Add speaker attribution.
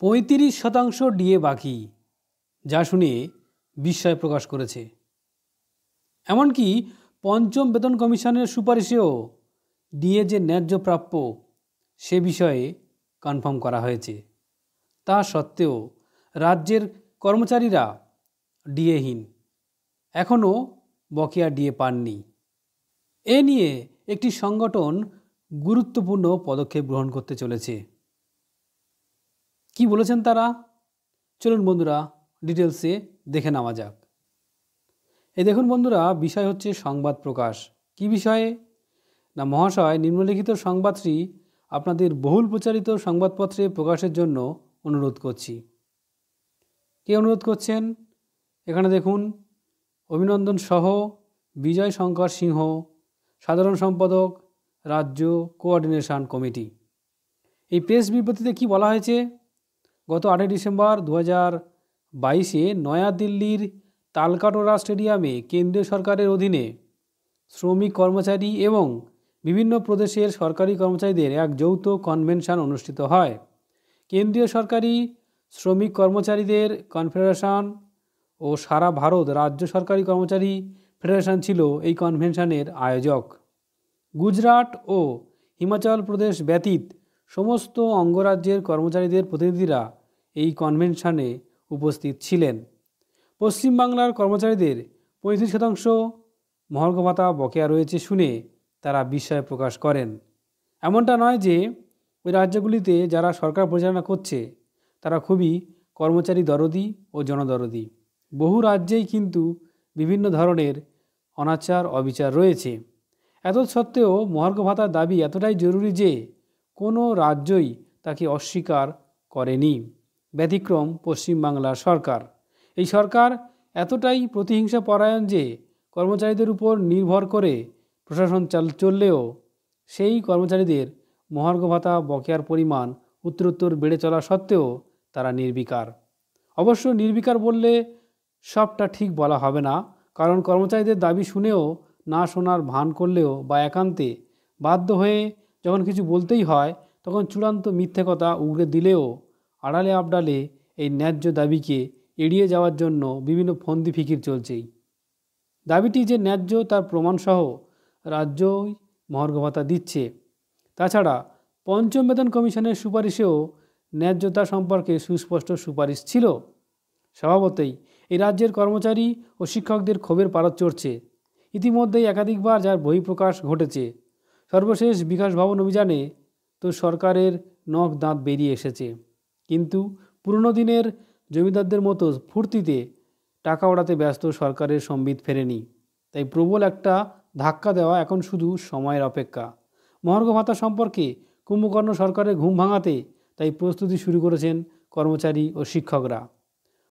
Speaker 1: পঁয়ত্রিশ শতাংশ ডিএ বাকি যা শুনে বিস্ময় প্রকাশ করেছে এমনকি পঞ্চম বেতন কমিশনের সুপারিশেও ডিএ যে ন্যায্য প্রাপ্য সে বিষয়ে কনফার্ম করা হয়েছে তা সত্ত্বেও রাজ্যের কর্মচারীরা ডিএহীন এখনও বকেয়া ডিএ পাননি এ নিয়ে একটি সংগঠন গুরুত্বপূর্ণ পদক্ষেপ গ্রহণ করতে চলেছে কি বলেছেন তারা চলুন বন্ধুরা ডিটেলসে দেখে নেওয়া যাক এই দেখুন বন্ধুরা বিষয় হচ্ছে সংবাদ প্রকাশ কি বিষয়ে না মহাশয় নিম্নলিখিত সংবাদটি আপনাদের বহুল প্রচারিত সংবাদপত্রে প্রকাশের জন্য অনুরোধ করছি কে অনুরোধ করছেন এখানে দেখুন অভিনন্দন সহ বিজয় শঙ্কর সিংহ সাধারণ সম্পাদক রাজ্য কোঅর্ডিনেশন কমিটি এই প্রেস বিবৃতিতে কি বলা হয়েছে গত আটই ডিসেম্বর দু হাজার বাইশে নয়াদিল্লির তালকাটোরা স্টেডিয়ামে কেন্দ্রীয় সরকারের অধীনে শ্রমিক কর্মচারী এবং বিভিন্ন প্রদেশের সরকারি কর্মচারীদের এক যৌথ কনভেনশন অনুষ্ঠিত হয় কেন্দ্রীয় সরকারি শ্রমিক কর্মচারীদের কনফেডারেশন ও সারা ভারত রাজ্য সরকারি কর্মচারী ফেডারেশন ছিল এই কনভেনশনের আয়োজক গুজরাট ও হিমাচল প্রদেশ ব্যতীত সমস্ত অঙ্গরাজ্যের কর্মচারীদের প্রতিনিধিরা এই কনভেনশনে উপস্থিত ছিলেন পশ্চিমবাংলার কর্মচারীদের পঁয়ত্রিশ শতাংশ মহর্ঘ ভাতা বকেয়া রয়েছে শুনে তারা বিস্ময় প্রকাশ করেন এমনটা নয় যে ওই রাজ্যগুলিতে যারা সরকার পরিচালনা করছে তারা খুবই কর্মচারী দরদি ও জনদরদি বহু রাজ্যেই কিন্তু বিভিন্ন ধরনের অনাচার অবিচার রয়েছে এত সত্ত্বেও মহার্ঘ ভাতার দাবি এতটাই জরুরি যে কোনো রাজ্যই তাকে অস্বীকার করেনি ব্যতিক্রম পশ্চিমবাংলার সরকার এই সরকার এতটাই প্রতিহিংসা পরায়ণ যে কর্মচারীদের উপর নির্ভর করে প্রশাসন চাল চললেও সেই কর্মচারীদের মহার্ঘ ভাতা বকেয়ার পরিমাণ উত্তরোত্তর বেড়ে চলা সত্ত্বেও তারা নির্বিকার অবশ্য নির্বিকার বললে সবটা ঠিক বলা হবে না কারণ কর্মচারীদের দাবি শুনেও না শোনার ভান করলেও বা একান্তে বাধ্য হয়ে যখন কিছু বলতেই হয় তখন চূড়ান্ত মিথ্যে কথা উগড়ে দিলেও আড়ালে আবডালে এই ন্যায্য দাবিকে এড়িয়ে যাওয়ার জন্য বিভিন্ন ফন্দি ফিকির চলছেই দাবিটি যে ন্যায্য তার প্রমাণসহ রাজ্যই মহর্ঘ ভাতা দিচ্ছে তাছাড়া পঞ্চম বেতন কমিশনের সুপারিশেও ন্যায্যতা সম্পর্কে সুস্পষ্ট সুপারিশ ছিল স্বভাবতই এই রাজ্যের কর্মচারী ও শিক্ষকদের ক্ষোভের পারত চড়ছে ইতিমধ্যেই একাধিকবার যার বহিঃপ্রকাশ ঘটেছে সর্বশেষ বিকাশ ভবন অভিযানে তো সরকারের নখ দাঁত বেরিয়ে এসেছে কিন্তু পুরনো দিনের জমিদারদের মতো ফুর্তিতে টাকা ওড়াতে ব্যস্ত সরকারের সম্বিত ফেরেনি তাই প্রবল একটা ধাক্কা দেওয়া এখন শুধু সময়ের অপেক্ষা মহার্ঘ ভাতা সম্পর্কে কুম্ভকর্ণ সরকারের ঘুম ভাঙাতে তাই প্রস্তুতি শুরু করেছেন কর্মচারী ও শিক্ষকরা